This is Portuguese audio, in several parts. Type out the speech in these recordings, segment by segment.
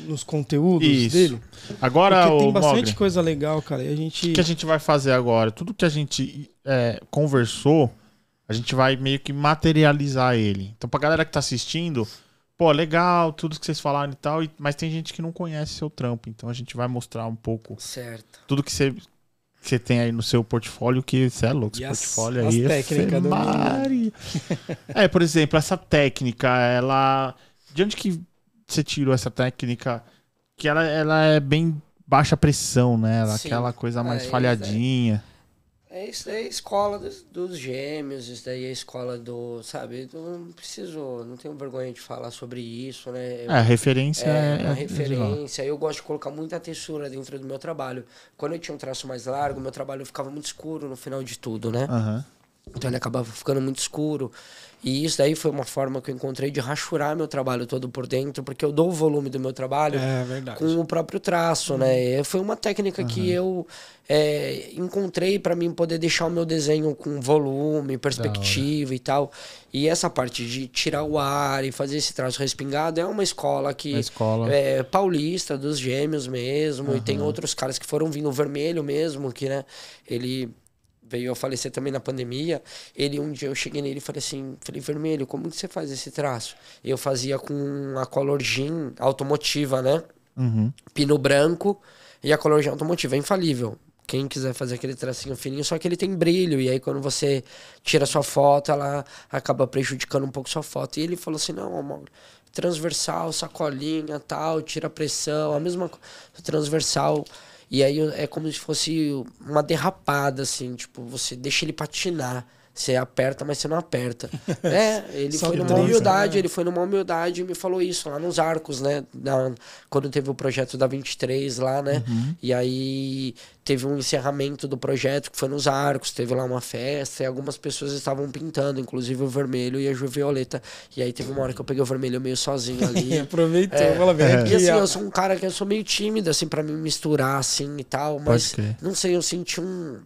nos conteúdos Isso. dele. Agora Porque tem bastante Mogre, coisa legal, cara. E a gente... O que a gente vai fazer agora? Tudo que a gente é, conversou, a gente vai meio que materializar ele. Então, pra galera que tá assistindo, pô, legal, tudo que vocês falaram e tal, mas tem gente que não conhece seu trampo. Então, a gente vai mostrar um pouco. Certo. Tudo que você que você tem aí no seu portfólio, que você é louco, esse yes, portfólio aí é do né? É, por exemplo, essa técnica, ela. De onde que você tirou essa técnica que ela, ela é bem baixa pressão, né? Ela, é aquela coisa é, mais é, falhadinha. É, é, isso aí, é a escola dos, dos, gêmeos, isso daí é a escola do, sabe, Eu não preciso, não tenho vergonha de falar sobre isso, né? Eu, é, a referência é, é, é a referência. Eu gosto de colocar muita textura dentro do meu trabalho. Quando eu tinha um traço mais largo, meu trabalho ficava muito escuro no final de tudo, né? Uhum. Então ele acabava ficando muito escuro. E isso daí foi uma forma que eu encontrei de rachurar meu trabalho todo por dentro, porque eu dou o volume do meu trabalho é, com o próprio traço, uhum. né? Foi uma técnica uhum. que eu é, encontrei para mim poder deixar o meu desenho com volume, perspectiva e tal. E essa parte de tirar o ar e fazer esse traço respingado é uma escola que uma escola. é paulista, dos gêmeos mesmo, uhum. e tem outros caras que foram vindo vermelho mesmo, que né, ele veio a falecer também na pandemia. Ele um dia eu cheguei nele e falei assim, falei vermelho, como que você faz esse traço? Eu fazia com a color jean automotiva, né? Uhum. Pino branco e a color jean automotiva, é infalível. Quem quiser fazer aquele tracinho fininho, só que ele tem brilho. E aí, quando você tira sua foto, ela acaba prejudicando um pouco sua foto. E ele falou assim: não, amor, transversal, sacolinha, tal, tira pressão, a mesma transversal e aí é como se fosse uma derrapada, assim, tipo, você deixa ele patinar. Você aperta, mas você não aperta. é, ele foi numa humildade, né? ele foi numa humildade e me falou isso lá nos arcos, né? Na, quando teve o projeto da 23 lá, né? Uhum. E aí teve um encerramento do projeto que foi nos arcos, teve lá uma festa e algumas pessoas estavam pintando, inclusive o vermelho e a Ju Violeta. E aí teve uma hora que eu peguei o vermelho meio sozinho ali. Aproveitou, é, bem. É. E assim, eu sou um cara que eu sou meio tímido, assim, para me misturar, assim e tal, mas não sei, eu senti um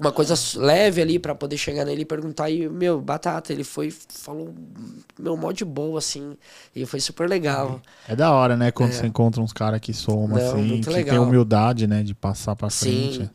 uma coisa leve ali para poder chegar nele e perguntar. E, meu, batata, ele foi, falou, meu, mó de boa, assim. E foi super legal. É, da hora, né? Quando é. você encontra uns caras que somam, assim, que legal. tem humildade, né? De passar pra frente. Sim.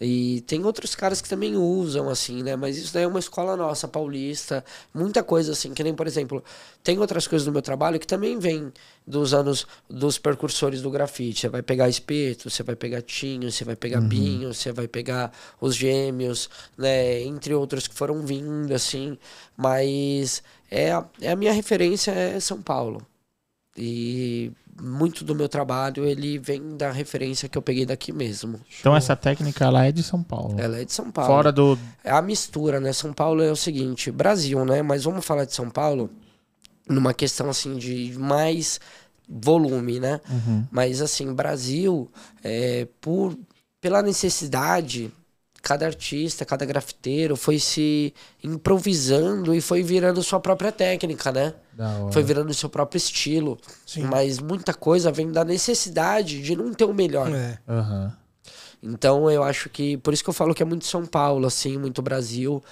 E tem outros caras que também usam, assim, né? Mas isso daí é uma escola nossa, paulista, muita coisa assim, que nem, por exemplo, tem outras coisas no meu trabalho que também vem dos anos dos percursores do grafite. Você vai pegar espeto, você vai pegar tinho, você vai pegar uhum. binho, você vai pegar os gêmeos, né? Entre outros que foram vindo, assim. Mas é, é a minha referência é São Paulo. E muito do meu trabalho ele vem da referência que eu peguei daqui mesmo. Então essa técnica ela é de São Paulo. Ela é de São Paulo. Fora do é a mistura, né? São Paulo é o seguinte, Brasil, né? Mas vamos falar de São Paulo numa questão assim de mais volume, né? Uhum. Mas assim, Brasil é por pela necessidade cada artista, cada grafiteiro foi se improvisando e foi virando sua própria técnica, né? Foi virando o seu próprio estilo. Sim. Mas muita coisa vem da necessidade de não ter o melhor. É. Uhum. Então eu acho que. Por isso que eu falo que é muito São Paulo, assim, muito Brasil.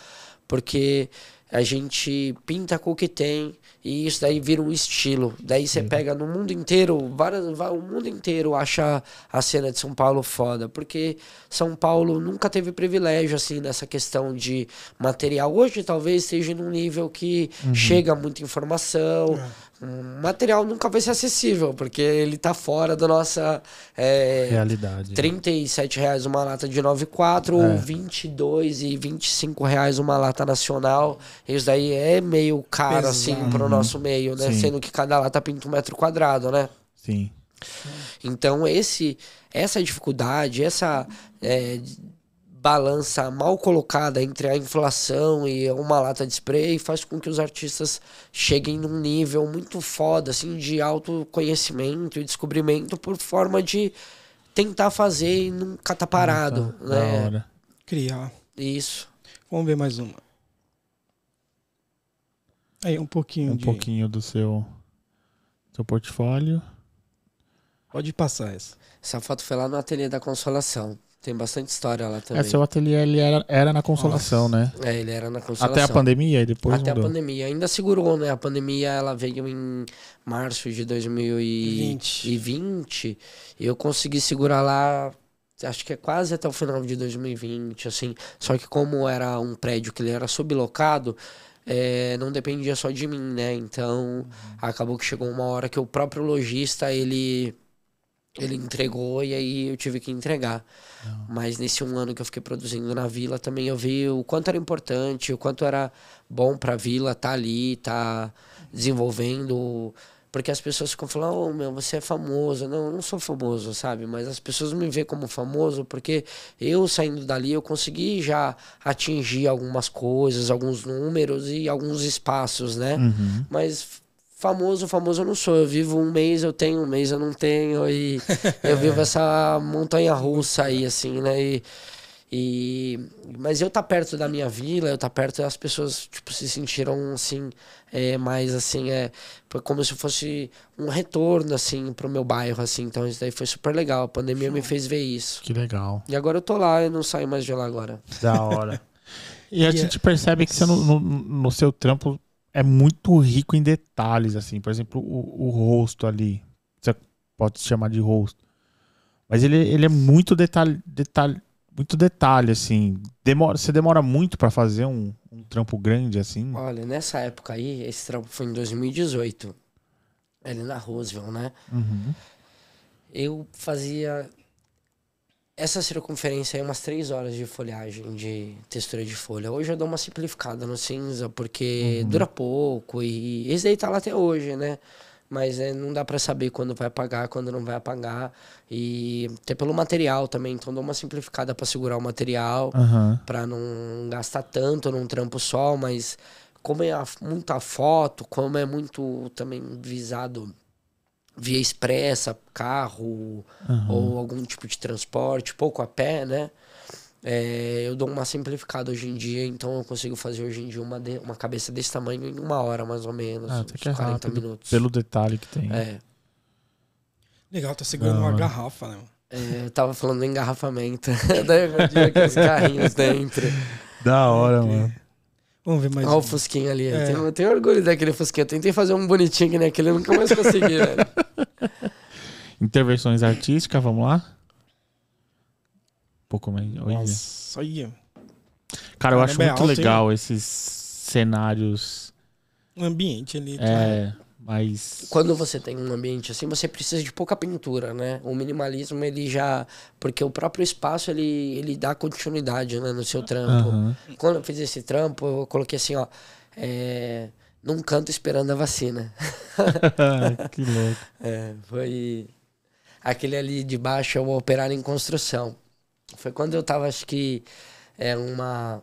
Porque a gente pinta com o que tem e isso daí vira um estilo. Daí você uhum. pega no mundo inteiro, várias, o mundo inteiro acha a cena de São Paulo foda, porque São Paulo nunca teve privilégio assim nessa questão de material. Hoje talvez seja num nível que uhum. chega muita informação. Uhum material nunca vai ser acessível, porque ele tá fora da nossa é, realidade. 37 né? reais uma lata de 94 é. ou 22 e 25 reais uma lata nacional. Isso daí é meio caro assim assim pro nosso meio, né? Sim. Sendo que cada lata pinta um metro quadrado, né? Sim. Então esse essa dificuldade, essa é, balança mal colocada entre a inflação e uma lata de spray faz com que os artistas cheguem num nível muito foda, assim, de autoconhecimento e descobrimento por forma de tentar fazer e nunca tá parado, ah, tá. né? hora. Criar. Isso. Vamos ver mais uma. Aí, um pouquinho Um de... pouquinho do seu, seu portfólio. Pode passar essa. Essa foto foi lá no ateliê da Consolação. Tem bastante história lá também. É, seu ateliê ele era, era na Consolação, Nossa. né? É, ele era na Consolação. Até a pandemia e depois Até mudou. a pandemia. Ainda segurou, né? A pandemia ela veio em março de 2020. 20. E eu consegui segurar lá acho que é quase até o final de 2020, assim. Só que como era um prédio que ele era sublocado, é, não dependia só de mim, né? Então, uhum. acabou que chegou uma hora que o próprio lojista, ele ele entregou e aí eu tive que entregar. Não. Ah. Mas nesse um ano que eu fiquei produzindo na vila também eu vi o quanto era importante, o quanto era bom para a vila estar tá ali, estar tá desenvolvendo. Porque as pessoas ficam falando, oh, meu, você é famoso. Não, eu não sou famoso, sabe? Mas as pessoas me veem como famoso porque eu saindo dali eu consegui já atingir algumas coisas, alguns números e alguns espaços, né? Uhum. Mas famoso, famoso eu não sou. Eu vivo um mês, eu tenho, um mês eu não tenho. E eu vivo essa montanha russa aí, assim, né? E, e, mas eu tá perto da minha vila, eu tá perto, as pessoas tipo, se sentiram assim, é, mais assim, é, como se fosse um retorno assim pro meu bairro, assim. Então isso daí foi super legal. A pandemia me fez ver isso. Que legal. E agora eu tô lá, eu não saio mais de lá agora. Da hora. e a gente é percebe que você no, no, no seu trampo é muito rico em detalhes, assim. Por exemplo, o, o rosto ali. Você pode se chamar de rosto. Mas ele, ele é muito detalhe, detalhe, muito detalhe, assim. Demora, você demora muito para fazer um, um, trampo grande, assim. Olha, nessa época aí, esse trampo foi em 2018. Ele na Roosevelt, né? Uhum. Eu fazia essa circunferência é umas 3 horas de folhagem, de textura de folha. Hoje eu dou uma simplificada no cinza, porque uhum. dura pouco e esse daí tá lá até hoje, né? Mas é não dá para saber quando vai apagar, quando não vai apagar. E até pelo material também. Então dou uma simplificada para segurar o material, uhum. para não gastar tanto num trampo só. Mas como é muita foto, como é muito também visado via expressa, carro uhum. ou algum tipo de transporte, pouco a pé, né? É, eu dou uma simplificada hoje em dia, então eu consigo fazer hoje em dia uma, de, uma cabeça desse tamanho em uma hora, mais ou menos. Ah, uns 40 é rápido, minutos. Pelo detalhe que tem. É. Legal, tá segurando Não, uma garrafa, né? É, eu tava falando do engarrafamento. Daí eu que os carrinhos dentro. Da hora, mano. Vamos ver mais. Olha um. o Fusquinha ali. É. Eu, tenho, eu, tenho, orgulho daquele Fusquinha. Eu tentei fazer um bonitinho que naquele, eu nunca mais consegui, velho. Intervenções artísticas, vamos lá? Um pouco mais. Olha. Nossa, olha. Cara, eu acho é muito alto, legal hein? esses cenários. O ambiente ali. É. Tá... Mas... Quando você tem um ambiente assim, você precisa de pouca pintura, né? O minimalismo, ele já... Porque o próprio espaço, ele, ele dá continuidade né, no seu trampo. Uhum. Quando eu fiz esse trampo, eu coloquei assim, ó... É, num canto esperando a vacina. que louco. É, foi... Aquele ali de baixo é o operário em construção. Foi quando eu tava, acho que... É uma...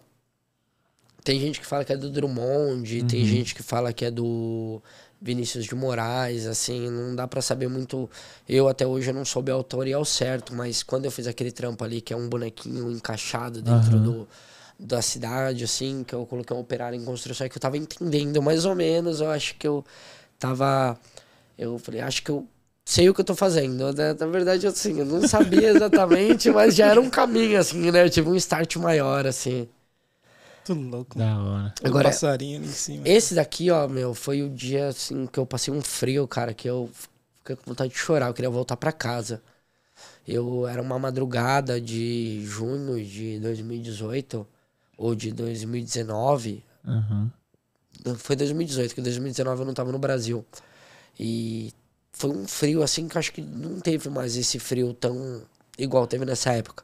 Tem gente que fala que é do Drummond, uhum. tem gente que fala que é do Vinícius de Moraes, assim, não dá para saber muito. Eu até hoje não soube o ao certo, mas quando eu fiz aquele trampo ali, que é um bonequinho encaixado dentro uhum. do, da cidade, assim, que eu coloquei um operário em construção, que eu tava entendendo mais ou menos, eu acho que eu tava. Eu falei, acho que eu sei o que eu tô fazendo. Né? Na verdade, assim, eu não sabia exatamente, mas já era um caminho, assim, né? Eu tive um start maior, assim. Muito louco. Da hora. Agora, um passarinho ali em cima. Esse daqui, ó, meu, foi o dia, assim, que eu passei um frio, cara, que eu fiquei com vontade de chorar. Eu queria voltar pra casa. Eu era uma madrugada de junho de 2018 ou de 2019. Uhum. Foi 2018, que 2019 eu não tava no Brasil. E foi um frio assim que acho que não teve mais esse frio tão igual teve nessa época.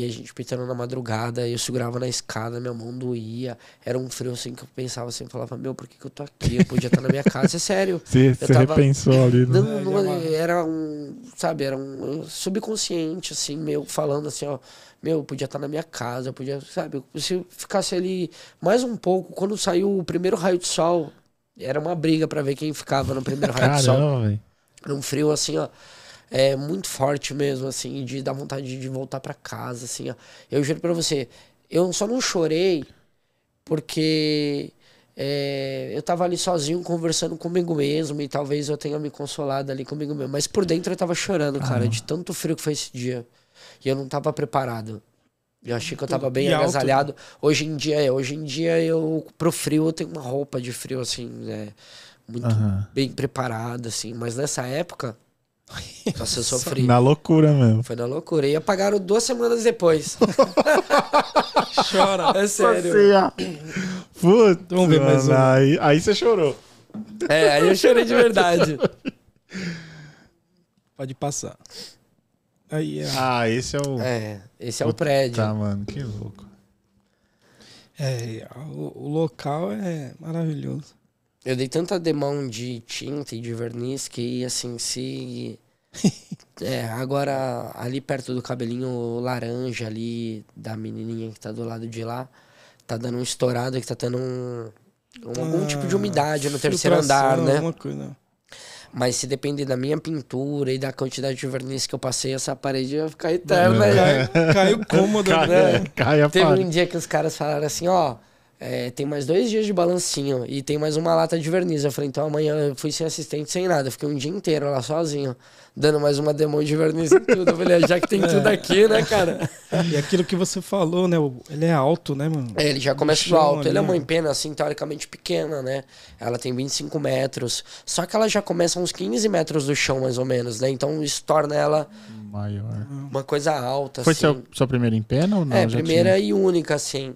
E a gente pintando na madrugada, eu segurava na escada, minha mão doía. Era um frio assim que eu pensava assim, eu falava, meu, por que, que eu tô aqui? Eu podia estar na minha casa, é sério. Você tava... repensou ali, né? Não, é, não, é, era um, sabe, era um subconsciente, assim, meu, falando assim, ó, meu, eu podia estar na minha casa, eu podia, sabe, se ficasse ali mais um pouco, quando saiu o primeiro raio de sol, era uma briga para ver quem ficava no primeiro raio Caramba, de sol. Véio. um frio assim, ó é muito forte mesmo, assim, de dar vontade de voltar para casa, assim, ó. Eu juro para você, eu só não chorei porque é, eu tava ali sozinho conversando comigo mesmo e talvez eu tenha me consolado ali comigo mesmo. Mas por dentro eu tava chorando, ah. cara, de tanto frio que foi esse dia. E eu não tava preparado. Eu achei que eu tava então, bem e agasalhado. Alto. Né? Hoje em dia, é, hoje em dia eu pro frio eu tenho uma roupa de frio assim, né? muito uhum. bem preparada assim, mas nessa época Nossa, eu sofri. Na loucura mesmo. Foi na loucura. E apagaram duas semanas depois. Chora. É sério. Putz, Vamos ver mais uma. Aí, aí você chorou. É, aí eu chorei de verdade. Pode passar. Aí é... Ah, esse é o. É, esse é o, o prédio. Tá, mano, que louco. É, o, o local é maravilhoso. Eu dei tanta demão de tinta e de verniz que, assim, se. é, agora, ali perto do cabelinho laranja ali, da menininha que tá do lado de lá, tá dando um estourado que tá tendo um, um, algum tipo de ah, umidade no terceiro andar, né? Mas se depender da minha pintura e da quantidade de verniz que eu passei, essa parede ia ficar eterna. Caiu né? cômodo, cai, né? É, cai a Teve um dia que os caras falaram assim, ó... Oh, é, tem mais dois dias de balancinho e tem mais uma lata de verniz. Eu falei, então amanhã eu fui sem assistente, sem nada. fiquei um dia inteiro lá sozinho, dando mais uma demo de verniz e tudo. Eu falei, ah, já que tem é. tudo aqui, né, cara? E aquilo que você falou, né? Ele é alto, né, mano? É, ele já começa do alto. Ele é uma empena, assim, teoricamente pequena, né? Ela tem 25 metros. Só que ela já começa uns 15 metros do chão, mais ou menos, né? Então isso torna ela. Maior. Uma coisa alta, Foi assim. Foi sua primeira empena ou não? É, primeira tinha... e única, assim.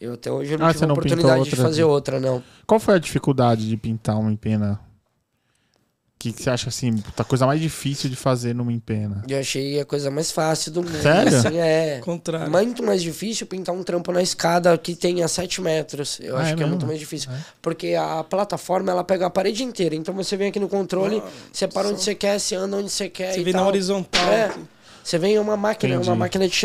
Eu até hoje eu não ah, tive a oportunidade outra, de fazer outra, não. Qual foi a dificuldade de pintar uma empena? Que, que você acha assim, a coisa mais difícil de fazer numa empena? Eu achei a coisa mais fácil do mundo. Sério? Assim, é. Contrário. Muito mais difícil pintar um trampo na escada que tenha 7 metros. Eu ah, acho é que mesmo? é muito mais difícil. É. Porque a plataforma, ela pega a parede inteira. Então você vem aqui no controle, ah, você para só... onde você quer, você anda onde você quer. Você vem tal. na horizontal. É. Você vem uma máquina, Entendi. uma máquina de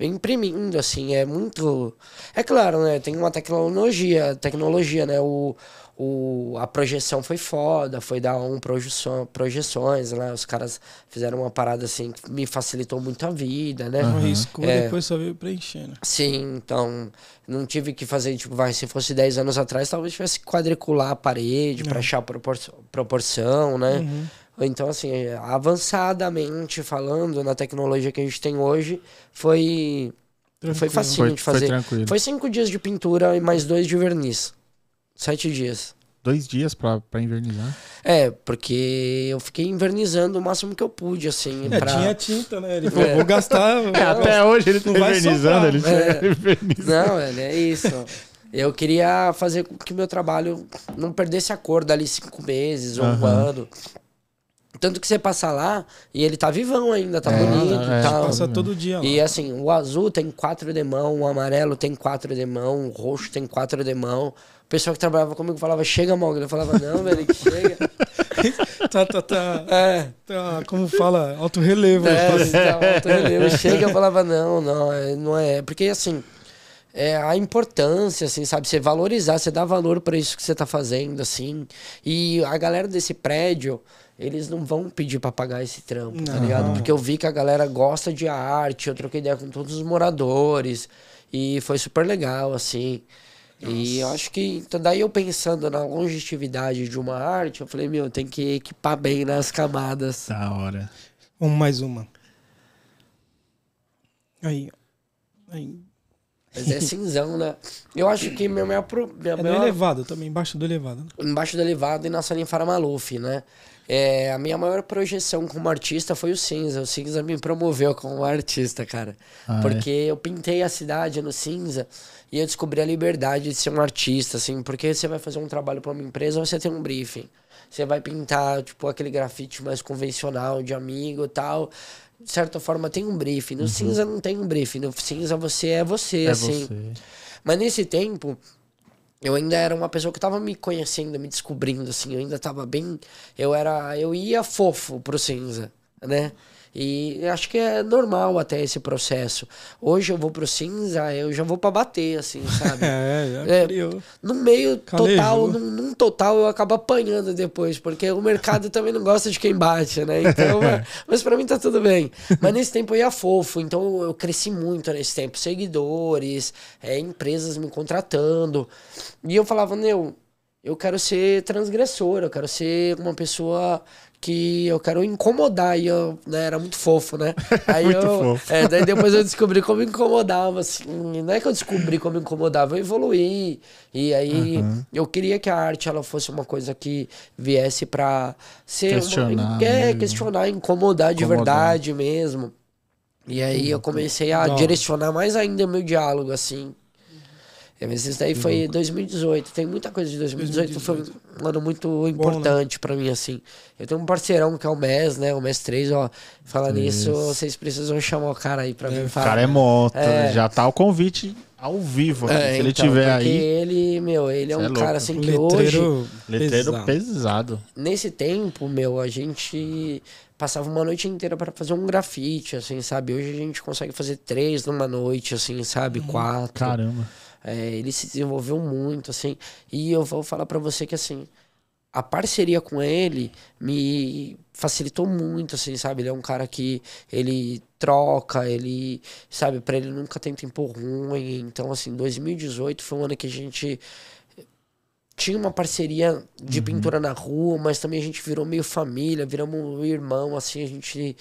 vem imprimindo, assim, é muito. É claro, né? Tem uma tecnologia, tecnologia, né? O, o, a projeção foi foda, foi dar um projeção, projeções, né? Os caras fizeram uma parada assim que me facilitou muito a vida, né? Uhum. Riscou é, depois só veio preenchendo. Né. Sim, então não tive que fazer, tipo, vai, se fosse 10 anos atrás, talvez tivesse que quadricular a parede para é. achar propor proporção, né? Uhum. Então, assim, avançadamente falando, na tecnologia que a gente tem hoje, foi. Tranquilo. Foi facinho foi, de fazer. Foi, tranquilo. foi cinco dias de pintura e mais dois de verniz. Sete dias dois dias para invernizar. É, porque eu fiquei invernizando o máximo que eu pude, assim. É, pra... Tinha tinta, né? Ele é. falou, é. vou gastar. É, até hoje ele tá invernizando, ele é. Não, velho, é isso. Eu queria fazer com que meu trabalho não perdesse a cor dali cinco meses ou uhum. um ano. Tanto que você passa lá e ele tá vivão ainda, tá é, bonito é, e tal. Passa todo dia. Lá. E assim, o azul tem quatro demão, o amarelo tem quatro demão, o roxo tem quatro demão. O pessoal que trabalhava comigo falava, chega, Mogli. Eu falava, não, velho, que chega. tá, tá, tá, é. tá. Como fala? Alto relevo. Né? É, tá, tá, alto relevo. Chega, eu falava, não, não, é, não é. Porque assim. É, a importância, assim, sabe? Você valorizar, você dar valor para isso que você tá fazendo, assim. E a galera desse prédio, eles não vão pedir pra pagar esse trampo, tá não. tá ligado? Porque eu vi que a galera gosta de arte, eu troquei ideia com todos os moradores. E foi super legal, assim. Nossa. E eu acho que. Então, daí eu pensando na longevidade de uma arte, eu falei, meu, tem que equipar bem nas camadas. Da hora. Vamos mais uma. Aí. Aí. Mas é cinzão, né? Eu acho que minha maior. Pro, minha é maior... elevado também, embaixo do elevado. Né? Embaixo do elevado e na Salinfara Maluf, né? É, a minha maior projeção como artista foi o Cinza. O Cinza me promoveu como artista, cara. Ah, é? porque é. eu pintei a cidade no Cinza e eu descobri a liberdade de ser um artista, assim. Porque você vai fazer um trabalho para uma empresa, você tem um briefing. Você vai pintar, tipo, aquele grafite mais convencional de amigo e tal de certa forma, tem um briefing. No uhum. cinza não tem um briefing. No cinza você é você, é assim. Você. Mas nesse tempo, eu ainda era uma pessoa que estava me conhecendo, me descobrindo, assim. Eu ainda estava bem. Eu era. Eu ia fofo pro cinza, né? E acho que é normal até esse processo. Hoje eu vou pro cinza, eu já vou para bater, assim, sabe? é, já é, no meio Calejou. total, num, num, total eu acabo apanhando depois, porque o mercado também não gosta de quem bate, né? Então, é. mas, mas para mim tá tudo bem. Mas nesse tempo eu ia fofo, então eu cresci muito nesse tempo. Seguidores, é, empresas me contratando. E eu falava, meu, eu quero ser transgressor, eu quero ser uma pessoa que eu quero incomodar. E eu né, era muito fofo, né? Aí muito eu, fofo. É, daí depois eu descobri como incomodava, assim. Não é que eu descobri como incomodava, eu evoluí. E aí uhum. eu queria que a arte ela fosse uma coisa que viesse para ser. Questionar. Uma, é, questionar, incomodar de verdade mesmo. E aí eu uhum. comecei a Não. direcionar mais ainda o meu diálogo, assim. É, mas isso daí foi 2018. Uhum. Tem muita coisa de 2018, 2018. foi um ano muito né? importante né? para mim, assim. Eu tenho um parceirão que é o MES, né? O MES 3, ó. Falando isso. nisso, vocês precisam chamar o cara aí pra é, mim falar. O cara é moto, é. já tá o convite ao vivo, é, se então, ele tiver aí. ele, meu, ele é um é cara assim que letreiro, hoje. Letreiro pesado. pesado. Nesse tempo, meu, a gente passava uma noite inteira para fazer um grafite, assim, sabe? Hoje a gente consegue fazer três numa noite, assim, sabe? Uhum. Quatro. Caramba. É, ele se desenvolveu muito, assim. E eu vou falar para você que, assim, a parceria com ele me facilitou muito, assim, sabe? Ele é um cara que ele troca, ele, sabe, para ele nunca tem tempo ruim. Então, assim, 2018 foi um ano que a gente tinha uma parceria de uhum. pintura na rua, mas também a gente virou meio família, viramos irmão, assim, a gente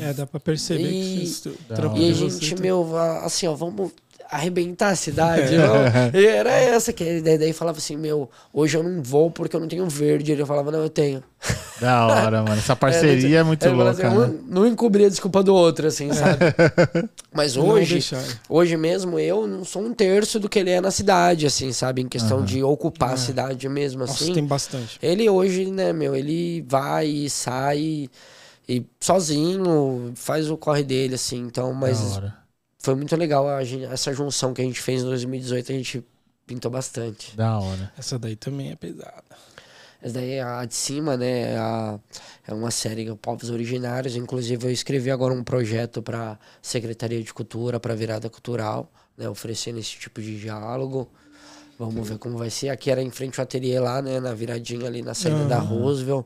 é, dá pra perceber e, que vocês E a gente, né? meu, assim, ó, vamos arrebentar a cidade. e Era essa que ele daí, daí falava assim, meu, hoje eu não vou porque eu não tenho verde. Ele falava, não, eu tenho. Da hora, mano. Essa parceria é, é muito é, louca. Assim, né? Não encobria a desculpa do outro, assim, sabe? Mas hoje, hoje mesmo, eu não sou um terço do que ele é na cidade, assim, sabe? Em questão uhum. de ocupar é. a cidade mesmo, assim. Nossa, tem bastante. Ele hoje, né, meu, ele vai e sai e sozinho, faz o corre dele, assim, então, mas foi muito legal a, essa junção que a gente fez em 2018, a gente pintou bastante. Da hora. Essa daí também é pesada. Essa daí, é a de cima, né, é a, é uma série de povos originários. Inclusive, eu escrevi agora um projeto para Secretaria de Cultura, para Virada Cultural, né, oferecendo esse tipo de diálogo. Vamos Sim. ver como vai ser. Aqui era em frente ao ateliê lá, né, na viradinha ali na saída uhum. da Roosevelt.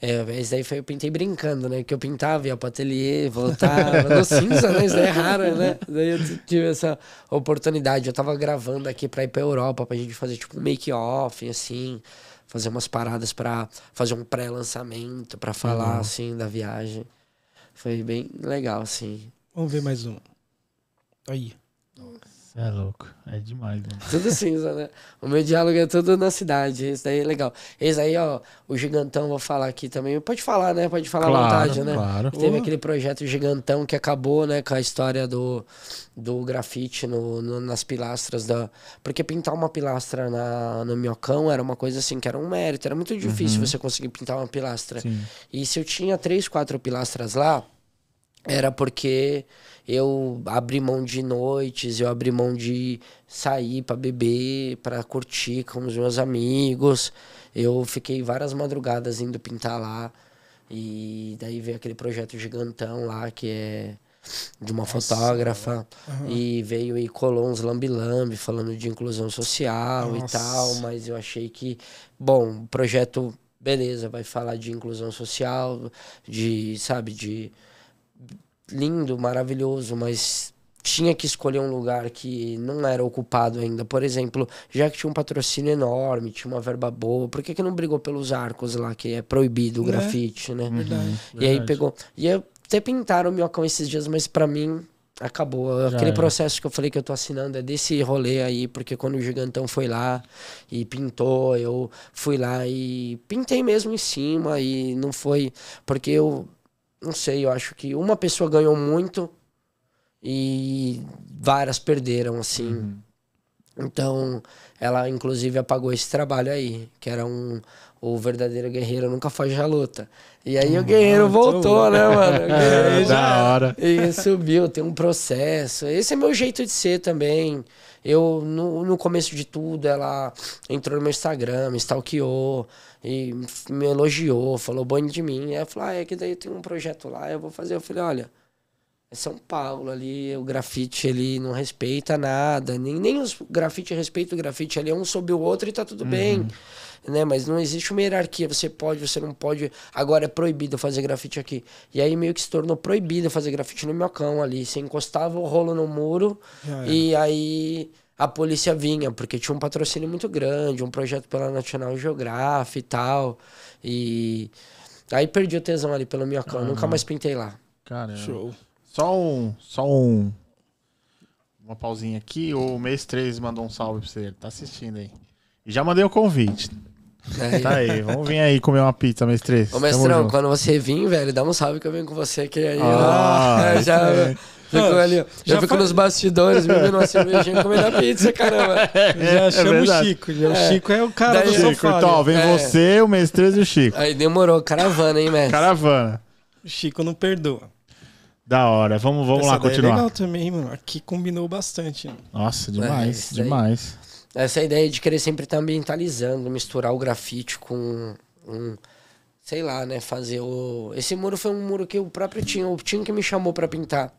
É, mas daí foi, eu pintei brincando, né? Que eu pintava, ia pro ateliê, voltava. no cinza, né? Isso é raro, né? Daí eu tive essa oportunidade. Eu tava gravando aqui pra ir pra Europa, pra gente fazer tipo um make-off, assim. Fazer umas paradas pra fazer um pré-lançamento, pra falar, uhum. assim, da viagem. Foi bem legal, assim. Vamos ver mais um. Aí. Nossa. Você é louco. É demais, né? Tudo cinza, né? O meu diálogo é tudo na cidade. Isso daí é legal. Esse aí, ó, o Gigantão, vou falar aqui também. Pode falar, né? Pode falar claro, à vontade, né? Claro. Teve aquele projeto Gigantão que acabou, né, com a história do, do grafite no, no, nas pilastras da. Porque pintar uma pilastra na, no miocão era uma coisa assim, que era um mérito. Era muito difícil uhum. você conseguir pintar uma pilastra. Sim. E se eu tinha três, quatro pilastras lá era porque eu abri mão de noites, eu abri mão de sair para beber, para curtir com os meus amigos. Eu fiquei várias madrugadas indo pintar lá. E daí veio aquele projeto gigantão lá que é de uma Nossa. fotógrafa uhum. e veio e colou uns lambi-lambi falando de inclusão social Nossa. e tal, mas eu achei que, bom, projeto beleza, vai falar de inclusão social, de, sabe, de lindo, maravilhoso, mas tinha que escolher um lugar que não era ocupado ainda. Por exemplo, já que tinha um patrocínio enorme, tinha uma verba boa, por que, que não brigou pelos arcos lá, que é proibido o é. grafite, né? Verdade. Uhum. E Verdade. aí pegou. E até pintaram o Minhocão esses dias, mas para mim acabou. Já Aquele é. processo que eu falei que eu tô assinando é desse rolê aí, porque quando o Gigantão foi lá e pintou, eu fui lá e pintei mesmo em cima e não foi. Porque eu não sei, eu acho que uma pessoa ganhou muito e várias perderam, assim. Uhum. Então, ela inclusive apagou esse trabalho aí, que era um. O verdadeiro guerreiro nunca foge à luta. E aí uhum. né, mano, o guerreiro voltou, né, mano? É, da hora. E subiu, tem um processo. Esse é meu jeito de ser também. Eu, no, no começo de tudo, ela entrou no meu Instagram, me stalkeou. E me elogiou, falou bom de mim. Aí eu falei, ah, é que daí tem um projeto lá, eu vou fazer. Eu falei, olha, é São Paulo ali, o grafite ele não respeita nada, nem, nem os grafite respeita o grafite ali, é um sob o outro e tá tudo uhum. bem, né? Mas não existe uma hierarquia, você pode, você não pode, agora é proibido fazer grafite aqui. E aí meio que se tornou proibido fazer grafite no cão ali, você encostava o rolo no muro ah, é. e aí a polícia vinha, porque tinha um patrocínio muito grande, um projeto pela National Geographic e tal, e aí perdi o tesão ali pelo minhocão, ah, nunca uhum. mais pintei lá. Caramba. Show. Só um. Só um. Uma pausinha aqui. O mês 3 mandou um salve pra você. Ele tá assistindo aí. E já mandei o convite. Tá aí. Tá aí, vamos vir aí comer uma pizza, 3. Ô, mestrão, quando você vir, velho, dá um salve que eu venho com você, que aí ah, ó, já, é. fico ali, ó, já, já fico faz... nos bastidores, bebendo uma cervejinha comendo a pizza, caramba. Já é, é chamo o Chico, já. É. o Chico é o cara Daí, do Chico, sofá. Então, vem é. você, o 3 e o Chico. Aí demorou, caravana, hein, mestre? Caravana. O Chico não perdoa. Da hora. Vamos, vamos Essa lá é continuar. É legal também, mano. Aqui combinou bastante. Nossa, demais, é, demais. Daí. Essa ideia de querer sempre estar ambientalizando, misturar o grafite com um sei lá, né, fazer o esse muro foi um muro que o próprio Tinho, o Tinho que me chamou para pintar.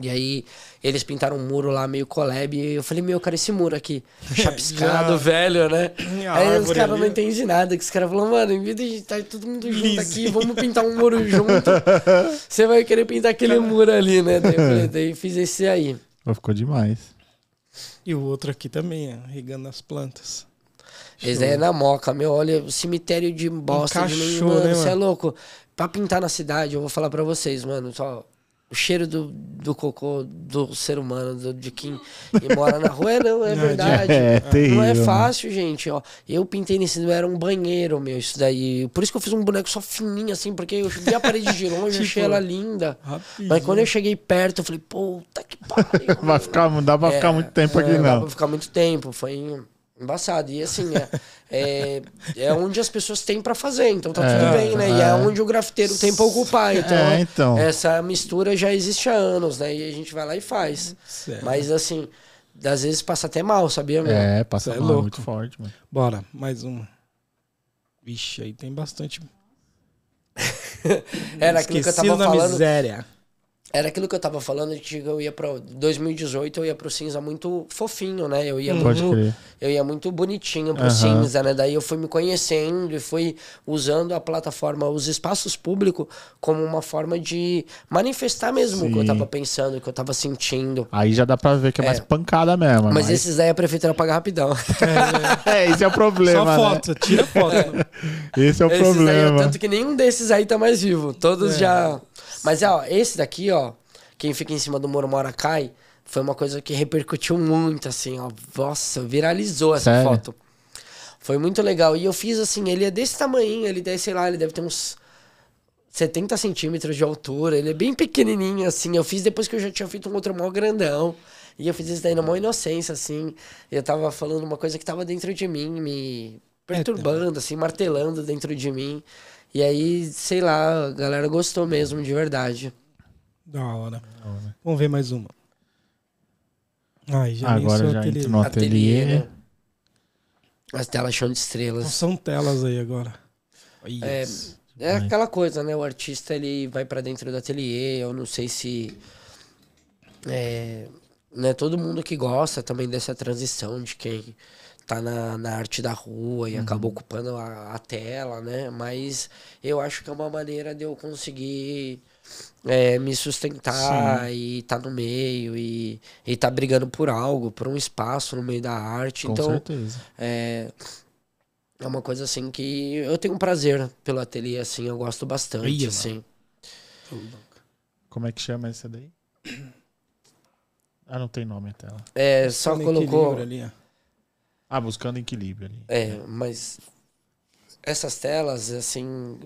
E aí eles pintaram um muro lá meio collab e eu falei, meu, cara, esse muro aqui, chapiscado, Já... velho, né? aí os caras não entendem nada, que os caras falam, mano, em a de estar tá todo mundo junto aqui, vamos pintar um muro junto, você vai querer pintar aquele muro ali, né? Daí, falei, daí fiz esse aí. ficou demais. E o outro aqui também, ó, regando as plantas. Esse daí é na Moca, meu, olha, o cemitério de bosta, Encaixou, de mano, né, é mano? você é louco. Pra pintar na cidade, eu vou falar pra vocês, mano, só o cheiro do, do cocô do ser humano, do, de quem mora na rua, é é não, é verdade. É, é terrível, não é né? fácil, gente. Ó, eu pintei nesse, era um banheiro, meu, isso daí. Por isso que eu fiz um boneco só fininho, assim, porque eu vi a parede de longe, tipo, achei ela linda. Rapidinho. Mas quando eu cheguei perto, eu falei, puta que pariu. Vai ficar, não dá pra é, ficar muito tempo é, aqui, não. Dá pra ficar muito tempo. Foi. Em... Embaçado. E assim, é, é, é, onde as pessoas têm para fazer, então tá é, tudo bem, né? E é, é. onde o grafiteiro tem pra ocupar. É, então, então, essa mistura já existe há anos, né? E a gente vai lá e faz. Certo. Mas assim, às vezes passa até mal, sabia, meu? É, passa é mal, louco. muito forte, mano. Bora, mais uma. Vixe, aí tem bastante. Era aquilo que eu tava falando. Miséria era aquilo que eu tava falando que eu ia para 2018 eu ia pro cinza muito fofinho, né? Eu ia hum. Pode muito crer. eu ia muito bonitinho pro uhum. cinza, né? Daí eu fui me conhecendo e fui usando a plataforma, os espaços públicos como uma forma de manifestar mesmo Sim. o que eu tava pensando, o que eu tava sentindo. Aí já dá para ver que é, é, mais pancada mesmo. Mas, mas esses daí a prefeitura paga rapidão. É, é esse é o problema. Só né? foto, né? tira foto. É. Esse é o esses problema. Aí, tanto que nenhum desses aí tá mais vivo. Todos é. já mas, é, ó, esse daqui, ó, quem fica em cima do Moro Mora Cai, foi uma coisa que repercutiu muito, assim, ó. Nossa, viralizou essa Sério? foto. Foi muito legal. E eu fiz assim, ele é desse tamanho, ele deve, sei lá, ele deve ter uns 70 centímetros de altura, ele é bem pequenininho, assim. Eu fiz depois que eu já tinha feito um outro mó grandão. E eu fiz isso daí na maior inocência, assim. Eu tava falando uma coisa que tava dentro de mim, me é, tá. perturbando, assim, martelando dentro de mim. E aí, sei lá, a galera gostou mesmo, de verdade. Da hora. Da hora. Vamos ver mais uma. Ai, já Agora já ateliê. entra no ateliê. ateliê né? As telas chão de estrelas. Não são telas aí agora. É, é aquela coisa, né? O artista ele vai para dentro do ateliê. Eu não sei se. É, né, todo mundo que gosta também dessa transição de quem tá na, na arte da rua e uhum. acabou ocupando a, a, tela, né? Mas eu acho que é uma maneira de eu conseguir é, me sustentar Sim. e tá no meio e, estar tá brigando por algo, por um espaço no meio da arte. Com então, certeza. É, é uma coisa assim que eu tenho um prazer pelo ateliê, assim, eu gosto bastante, Ia, assim. Como é que chama essa daí? Ah, não tem nome a tela. É, só colocou. Ali, ah, buscando equilíbrio ali. É, né? mas essas telas, assim,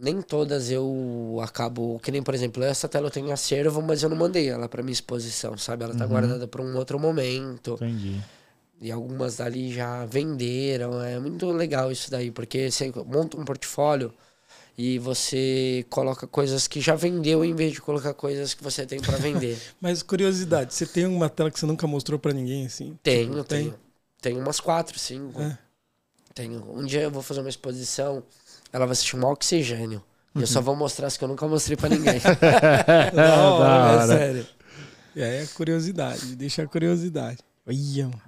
nem todas eu acabo. Que nem, por exemplo, essa tela eu tenho acervo, mas eu não mandei ela para minha exposição, sabe? Ela tá uhum. guardada para um outro momento. Entendi. E algumas dali já venderam. É muito legal isso daí, porque você monta um portfólio e você coloca coisas que já vendeu em vez de colocar coisas que você tem para vender. mas curiosidade, você tem uma tela que você nunca mostrou para ninguém assim? Tenho, tipo, tenho. Tem? Tem umas quatro, cinco. É. Tenho. Um dia eu vou fazer uma exposição, ela vai se chamar Oxigênio. Uhum. E eu só vou mostrar as que eu nunca mostrei pra ninguém. não, não é sério. E aí é curiosidade, deixa a curiosidade. Olha, mano.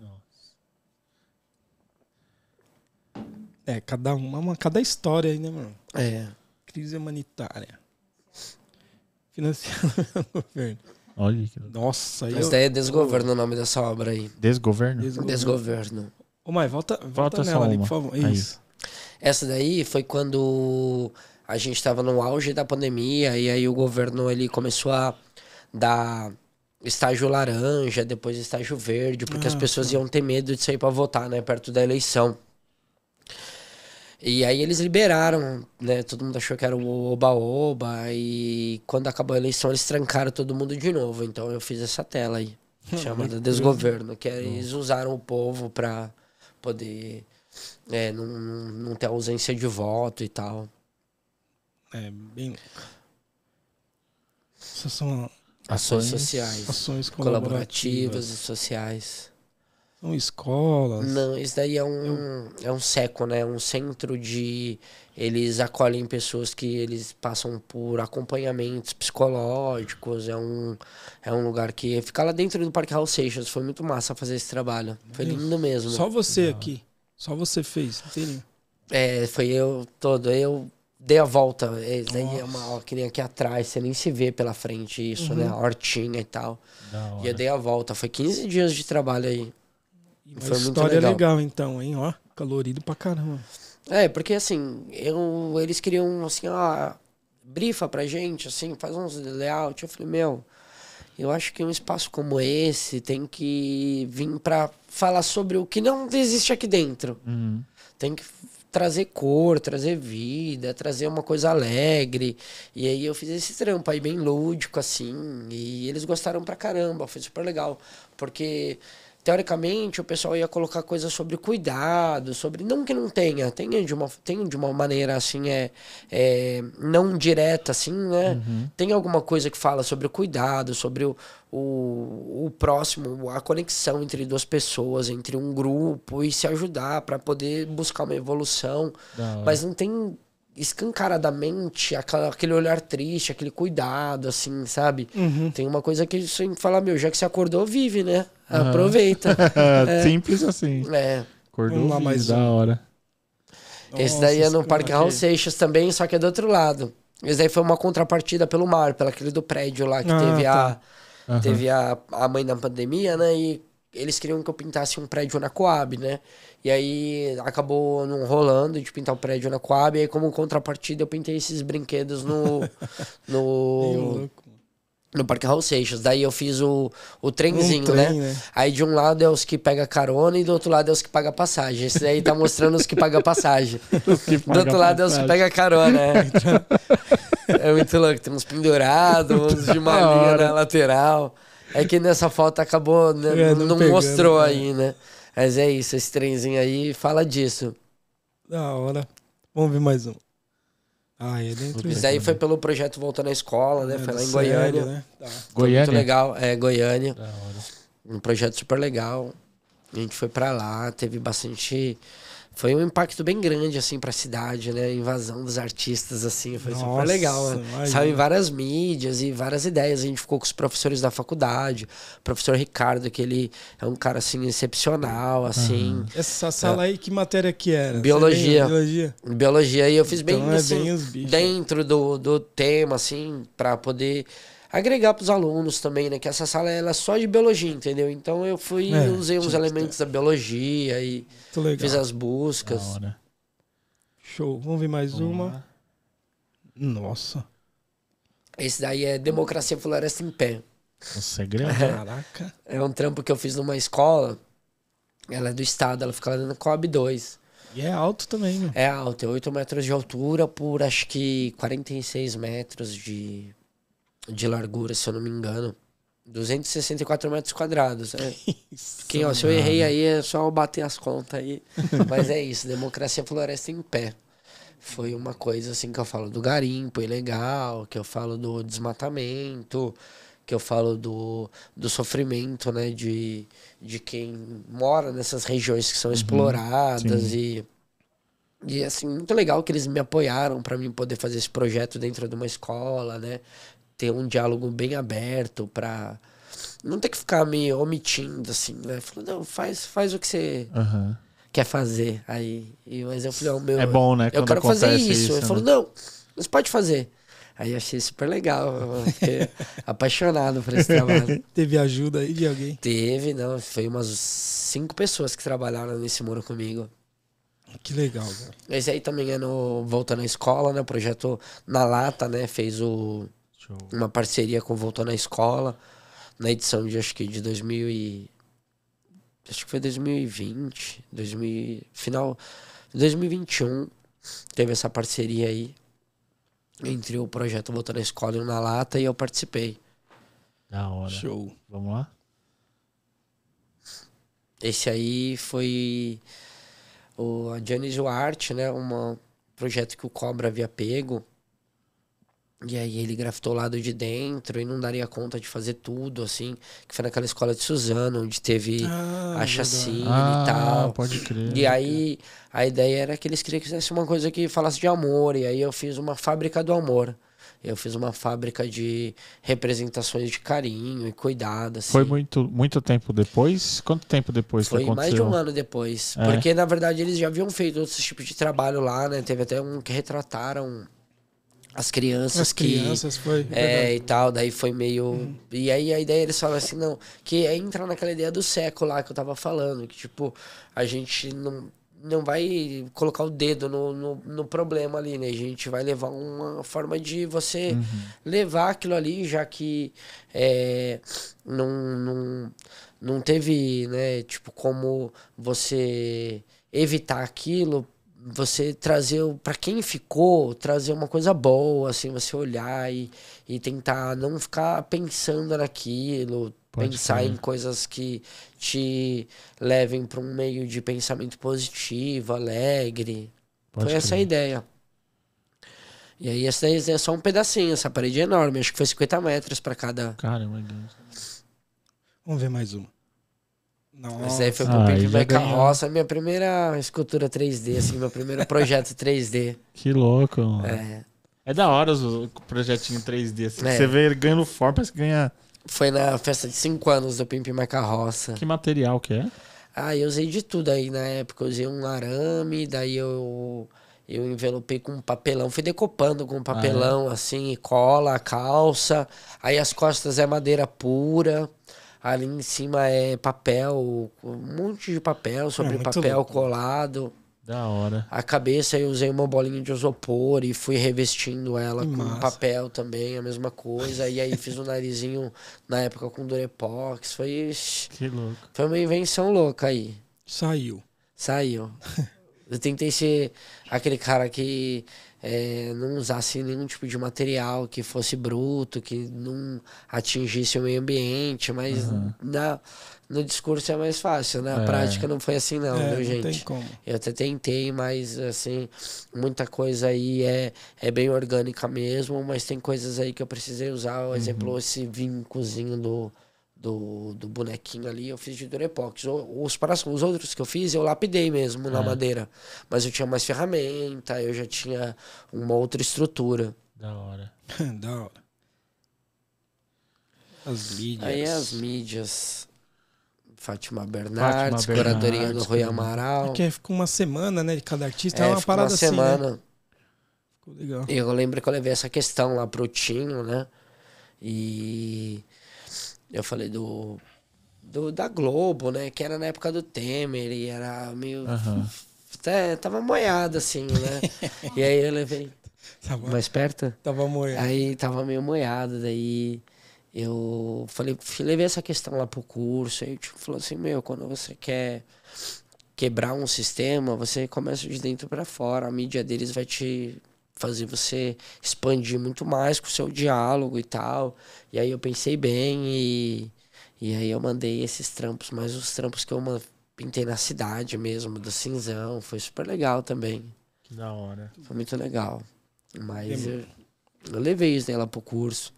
É, cada uma, uma, cada história aí, né, mano? É. Crise humanitária. Financiada pelo governo. Olha que... Nossa, aí. Mas daí é desgoverno o nome dessa obra aí. Desgoverno? Desgoverno. Ô, Mai, volta, volta, volta nela ali, por favor. Isso. Essa daí foi quando a gente estava no auge da pandemia e aí o governo ele começou a dar estágio laranja, depois estágio verde, porque ah, as pessoas tá. iam ter medo de sair para votar, né, perto da eleição. E aí eles liberaram, né? Todo mundo achou que era o oba-oba. E quando acabou a eleição, eles trancaram todo mundo de novo. Então eu fiz essa tela aí, chamada Desgoverno, que é, uhum. eles usaram o povo pra poder é, não, não ter ausência de voto e tal. É, bem. Essas são ações, ações sociais. Ações colaborativas, colaborativas e sociais. São escolas. Não, isso daí é um, é um seco, né? Um centro de. Eles acolhem pessoas que eles passam por acompanhamentos psicológicos. É um, é um lugar que. Ficar lá dentro do Parque House Seixas foi muito massa fazer esse trabalho. Foi lindo mesmo. Só você Não. aqui. Só você fez, entendeu? É, foi eu todo. Eu dei a volta. Isso daí é uma ó, que nem aqui atrás, você nem se vê pela frente isso, né? uhum. né? Hortinha e tal. E eu dei a volta. Foi 15 dias de trabalho aí. Uma Foi é história legal. legal. então, hein? Ó, calorido pra caramba. É, porque assim, eu, eles queriam assim, ó, brifa pra gente, assim, faz uns layout. Eu falei, meu, eu acho que um espaço como esse tem que vir pra falar sobre o que não existe aqui dentro. Uhum. Tem que trazer cor, trazer vida, trazer uma coisa alegre. E aí eu fiz esse trampo aí bem lúdico, assim. E eles gostaram pra caramba, foi super legal. Porque teoricamente o pessoal ia colocar coisas sobre cuidado, sobre não que não tenha, tem de uma, tem de uma maneira assim é, é não direta assim, né? Uhum. Tem alguma coisa que fala sobre o cuidado, sobre o, o, o, próximo, a conexão entre duas pessoas, entre um grupo e se ajudar para poder buscar uma evolução, não, mas não tem escancaradamente aquela, aquele olhar triste, aquele cuidado, assim, sabe? Uhum. Tem uma coisa que você fala, ah, meu, já que você acordou, vive, né? Aproveita. é. Simples assim. É. Acordou lá, mais da hora. Esse Nossa, daí é no Parque Raul Seixas também, só que é do outro lado. Esse daí foi uma contrapartida pelo mar, pelo aquele do prédio lá que ah, teve, tá. a, uhum. teve a, a mãe da pandemia, né? E eles queriam que eu pintasse um prédio na Coab, né? E aí acabou não rolando de pintar o um prédio na Coab. E aí, como contrapartida, eu pintei esses brinquedos no. no no Parque Raul Seixas. Daí eu fiz o, o trenzinho, um trem, né? né? Aí de um lado é os que pega carona e do outro lado é os que paga passagem. Esse daí tá mostrando os que paga passagem. que paga do outro lado é os que pega carona. É, então. é muito louco. Tem uns pendurados, uns de uma linha na lateral. É que nessa foto acabou, né? é, não, não pegando, mostrou né? aí, né? Mas é isso, esse trenzinho aí fala disso. Da hora. Vamos ver mais um. Ah, é dentro. Isso daí foi né? pelo projeto Voltando à Escola, né? É, foi lá em Goiânia. Né? Tá. tá. Goiânia. muito legal. É, Goiânia. Um projeto super legal. A gente foi pra lá, teve bastante foi um impacto bem grande, assim, pra cidade, né? A invasão dos artistas, assim, foi Nossa, super legal. Né? Saiu em várias mídias e várias ideias. A gente ficou com os professores da faculdade, o professor Ricardo, que ele é um cara, assim, excepcional, assim. Uhum. Essa é. sala é. aí, que matéria que era? Biologia. Bem, biologia. Biologia. E eu fiz então, é bem, é assim, bem dentro do, do tema, assim, pra poder agregar para os alunos também, né? Que essa sala ela é só de biologia, entendeu? Então eu fui é, usei uns elementos ter... da biologia e fiz as buscas. Show. Vamos ver mais Vamos uma. Lá. Nossa. Esse daí é Democracia Floresta em Pé. O segredo? Caraca. É um trampo que eu fiz numa escola. Ela é do estado, ela fica lá na Coab 2. E é alto também, meu. É alto, é 8 metros de altura por acho que 46 metros de de largura, se eu não me engano. 264 metros quadrados. Né? Isso, Quem, ó, se eu errei aí, é só eu bater as contas aí. Mas é isso, democracia floresta em pé. Foi uma coisa assim que eu falo do garimpo ilegal, é que eu falo do desmatamento, que eu falo do, do sofrimento, né? De, de quem mora nessas regiões que são uhum, exploradas e... E assim, muito legal que eles me apoiaram para mim poder fazer esse projeto dentro de uma escola, né? ter um diálogo bem aberto para não ter que ficar me omitindo assim, né? Falando, não, faz, faz o que você uhum. quer fazer aí. E, mas eu falei, meu, é bom, né? Eu quero fazer isso. isso né? eu falo, né? não, você pode fazer. Aí achei super legal, fiquei apaixonado por esse trabalho. Teve ajuda aí de alguém? Teve, não. Foi umas cinco pessoas que trabalharam nesse muro comigo. Que legal, cara. Esse aí também é no Volta na Escola, né? Projeto na Lata, né? Fez o uma parceria com Voltou na Escola, na edição de acho que de 2000 e acho que foi 2020, 2000, final 2021, teve essa parceria aí entre o projeto Voltou na Escola e o Na Lata e eu participei. Da hora. Show. Vamos lá? Esse aí foi o a Janice Duarte, né, um projeto que o Cobra havia pego e aí ele grafitou lado de dentro e não daria conta de fazer tudo, assim. Que foi naquela escola de Suzano, onde teve ah, a chacina ah, e tal. Pode crer. E aí a ideia era que eles queriam que fizesse uma coisa que falasse de amor. E aí eu fiz uma fábrica do amor. Eu fiz uma fábrica de representações de carinho e cuidado. Assim. Foi muito, muito tempo depois? Quanto tempo depois Foi mais de um ano depois. É. Porque, na verdade, eles já haviam feito outros tipos de trabalho lá, né? Teve até um que retrataram as crianças as que, crianças foi é, e tal daí foi meio hum. e aí a ideia eles falam assim não que é entrar naquela ideia do século lá que eu tava falando que tipo a gente não não vai colocar o dedo no, no, no problema ali, né? A gente vai levar uma forma de você uhum. levar aquilo ali, já que é, não, não, não teve, né? Tipo, como você evitar aquilo você trazer para quem ficou, trazer uma coisa boa, assim, você olhar e, e tentar não ficar pensando naquilo, Pode pensar ser. em coisas que te levem para um meio de pensamento positivo, alegre. Pode foi crer. essa a ideia. E aí essa daí é só um pedacinho, essa parede é enorme, acho que foi 50 metros para cada. Caramba, Vamos ver mais uma. Nossa. Mas aí foi o ah, primeiro carroça, minha primeira escultura 3D, assim, meu primeiro projeto 3D. Que louco, mano. É. é da hora o projetinho 3D, assim, é. você vê ele ganhando forma, parece que ganha... Foi na festa de 5 anos do Pimp Minha Carroça. Que material que é? Ah, eu usei de tudo aí na época. Eu usei um arame, daí eu, eu envelopei com papelão. Fui decopando com papelão, ah, é. assim, cola, calça. Aí as costas é madeira pura. Ali em cima é papel, um monte de papel, sobre é, papel louco. colado. Da hora. A cabeça eu usei uma bolinha de isopor e fui revestindo ela que com massa. papel também, a mesma coisa. E aí fiz o um narizinho na época com Durepox. Foi. Que louco. Foi uma invenção louca aí. Saiu. Saiu. Eu tentei ser aquele cara que é, não usassem nenhum tipo de material que fosse bruto, que não atingisse o meio ambiente, mas uhum. na, no discurso é mais fácil, na é. prática não foi assim não, é, viu, gente? Não Eu até tentei, mas assim, muita coisa aí é, é bem orgânica mesmo, mas tem coisas aí que eu precisei usar, o uhum. exemplo, esse vincozinho do do, do bonequinho ali, eu fiz de Durepox. Os, os outros que eu fiz, eu lapidei mesmo na é. madeira. Mas eu tinha mais ferramenta, eu já tinha uma outra estrutura. Da hora. da hora. As mídias. Aí as mídias. Fátima Bernardes, Fátima curadoria Bernardes, do Rui Amaral. É que ficou uma semana, né, de cada artista. É, é uma parada uma assim, né? semana. Né? Ficou legal. Eu lembro que eu levei essa questão lá pro Tinho, né? E... Eu falei do, do da Globo, né? Que era na época do Temer e era meio. Uhum. Até, tava moiado, assim, né? e aí eu levei. Tava, mais perto? Tava moiado. Aí tava meio moiado, daí eu falei, levei essa questão lá pro curso, aí tipo, falou assim, meu, quando você quer quebrar um sistema, você começa de dentro para fora, a mídia deles vai te fazer você expandir muito mais com o seu diálogo e tal. E aí eu pensei bem e, e aí eu mandei esses trampos, mas os trampos que eu pintei na cidade mesmo, do cinzão, foi super legal também. Que da hora. Foi muito legal. Mas eu, eu, levei isso dela pro curso.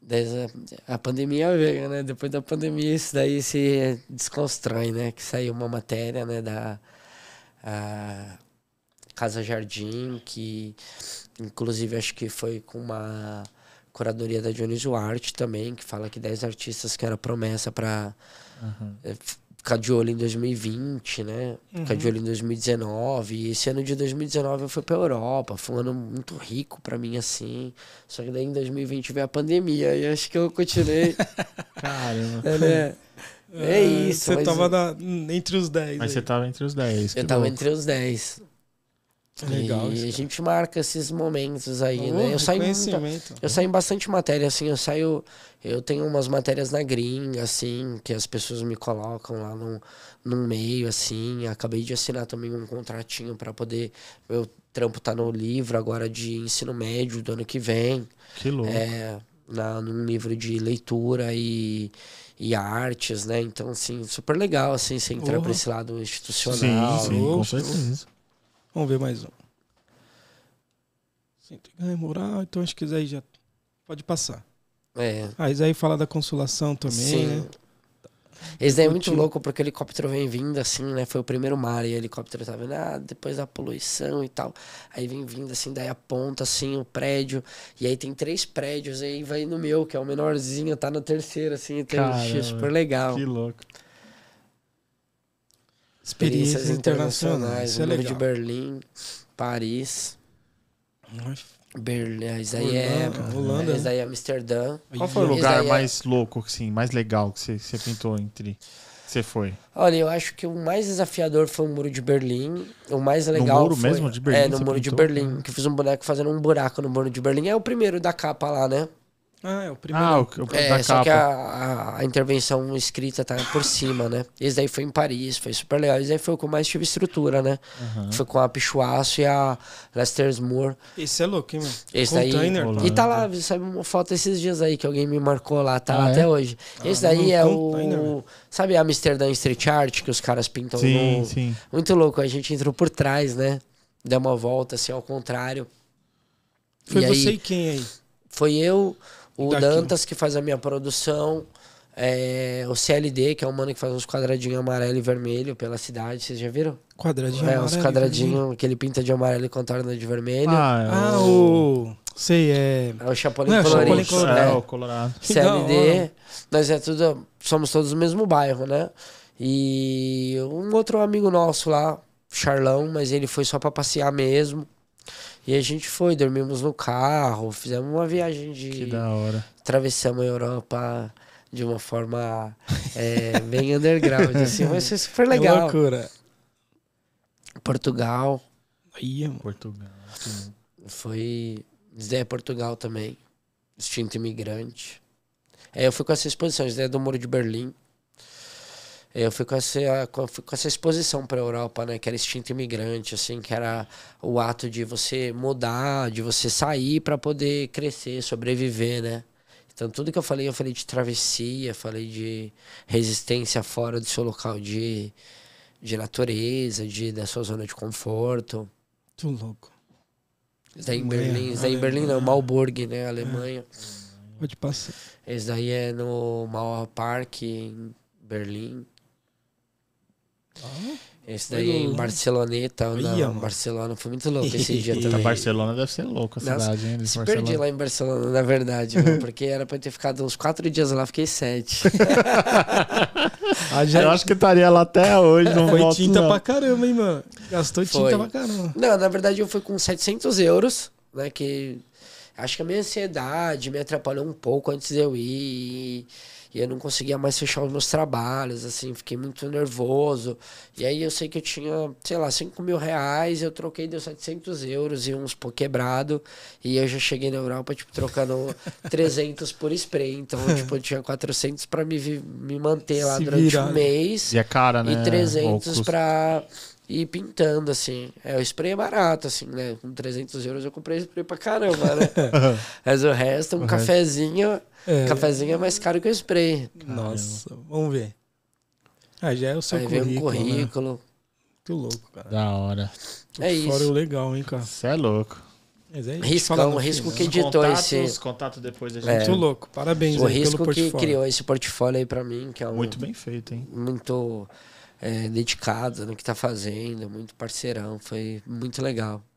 Desde a, a pandemia veio, né? Depois da pandemia isso daí se desconstrói, né? Que saiu uma matéria, né? Da... A, Casa Jardim, que inclusive acho que foi com uma curadoria da Dionísio Arte também, que fala que 10 artistas que era promessa para uhum. Eh, ficar de olho em 2020, né? Uhum. Ficar de uhum. olho em 2019. E esse ano de 2019 eu fui para Europa, foi um ano muito rico para mim assim. Só que daí em 2020 veio a pandemia e acho que eu continuei. Caramba. É, né? É ah, isso. Você tava na, entre os 10. Mas aí. você tava entre os 10. Eu tava entre os 10. Legal. E a gente marca esses momentos aí, né? Eu saio, muita, eu saio em bastante matéria, assim, eu saio. Eu tenho umas matérias na gringa, assim, que as pessoas me colocam lá no, no meio, assim. Acabei de assinar também um contratinho para poder. Meu trampo tá no livro agora de ensino médio do ano que vem. Que louco. É, na, num livro de leitura e e artes, né? Então, assim, super legal, assim, você entrar uhum. pra esse lado institucional. Sim, sim, com né? certeza. Vamos ver mais um. Sinto ganho moral, então acho que Isaí já pode passar. É. Ah, aí fala da consolação também, Sim. né? Esse daí é muito louco, porque o helicóptero vem vindo assim, né? Foi o primeiro mar e o helicóptero tá vindo, ah, depois da poluição e tal. Aí vem vindo assim, daí aponta assim o prédio. E aí tem três prédios, aí vai no meu, que é o menorzinho, tá na terceira, assim, então Caramba, super legal. Que louco. Experiências, internacionais. internacionais. É legal. de Berlim, Paris. Berlim, isso aí é. Holanda. Isso é. aí é Amsterdã. Qual foi o lugar é- mais é... louco, assim, mais legal que você, você pintou entre. Você foi? Olha, eu acho que o mais desafiador foi o Muro de Berlim. O mais legal. No Muro foi... mesmo de Berlim? É, no Muro pintou? de Berlim. Que eu fiz um boneco fazendo um buraco no Muro de Berlim. É o primeiro da capa lá, né? Ah, é o primeiro. Ah, o, o é, da só capa. que a, a, intervenção escrita tá por cima, né? Esse daí foi em Paris, foi super legal. Esse daí foi com mais tive estrutura, né? Uhum. Foi com a Pichuaço e a Lester's Moore. Esse é louco, hein, mano? Esse Container. daí. E tá lá, sabe uma foto esses dias aí que alguém me marcou lá, tá ah, lá é? até hoje. Ah, Esse ah, daí é o. Sabe a Amsterdã Street Art que os caras pintam sim, no... Sim. Muito louco. A gente entrou por trás, né? Deu uma volta, assim, ao contrário. Foi e você aí... e quem aí? Foi eu, o tá Dantas, que faz a minha produção. É, o CLD, que é o mano que faz uns quadradinhos amarelo e vermelho pela cidade, vocês já viram? Quadradinho É, uns quadradinhos que ele pinta de amarelo e contorna de vermelho. Ah, é ah, o... o... Sei, é... É o Chapolin Não, é Colorado. É, Colorado. É, o Colorado. CLD, nós é tudo... Somos todos do mesmo bairro, né? E um outro amigo nosso lá, Charlão, mas ele foi só pra passear mesmo. E a gente foi, dormimos no carro, fizemos uma viagem de. Que da hora. Atravessamos a Europa de uma forma é, bem underground, assim, mas foi super legal. Que loucura. Portugal. Ia, Portugal. Foi. Zé Portugal também. Extinto imigrante. aí é, eu fui com essa exposição, Zé do Muro de Berlim. É, eu fui com essa, fui com essa exposição para a Europa, né? Que era instinto imigrante, assim, que era o ato de você mudar, de você sair para poder crescer, sobreviver, né? Então, tudo que eu falei, eu falei de travessia, falei de resistência fora do seu local de, de natureza, de, da sua zona de conforto. Tô louco. Isso daí em Berlim, isso daí em Berlim não, Malburg, né? Alemanha. É. Pode passar. Esse daí é no Mauer Park, em Berlim. Ah, esse daí em Barceloneta, na Barcelona, foi muito louco esse dia também. Barcelona deve ser louco a cidade, hein? Se perdi lá em Barcelona, na verdade, porque era pra eu ter ficado uns quatro dias lá, fiquei sete. gente... Eu acho que estaria lá até hoje, não Foi volto, tinta não. pra caramba, hein, mano? Gastou foi. tinta pra caramba. Não, na verdade eu fui com 700 euros, né, que acho que a minha ansiedade me atrapalhou um pouco antes de eu ir e eu não conseguia mais fechar os meus trabalhos, assim, fiquei muito nervoso. E aí eu sei que eu tinha, sei lá, 5 mil reais, eu troquei, deu 700 euros e uns pô quebrado. E eu já cheguei na Europa, tipo, trocando 300 por spray. Então, tipo, eu tinha 400 para me, me manter lá Se durante um né? mês. E é cara, né? E 300 para ir pintando, assim. É, o spray é barato, assim, né? Com 300 euros eu comprei spray pra caramba, né? Mas o resto, um o cafezinho... Resto é. Cafezinho é mais caro que o spray. Nossa, vamos ver. Ah, já é o seu Aí currículo. Vem um currículo. Né? louco, cara. Da hora. É o é isso. Fora legal, hein, cara. Você é louco. Mas é isso. o risco né? que editou contatos, esse. contato depois da gente. É. Muito louco, parabéns. O aí, risco que criou esse portfólio aí pra mim, que é um, Muito bem feito, hein? Muito é, dedicado no que tá fazendo, muito parceirão. Foi muito legal.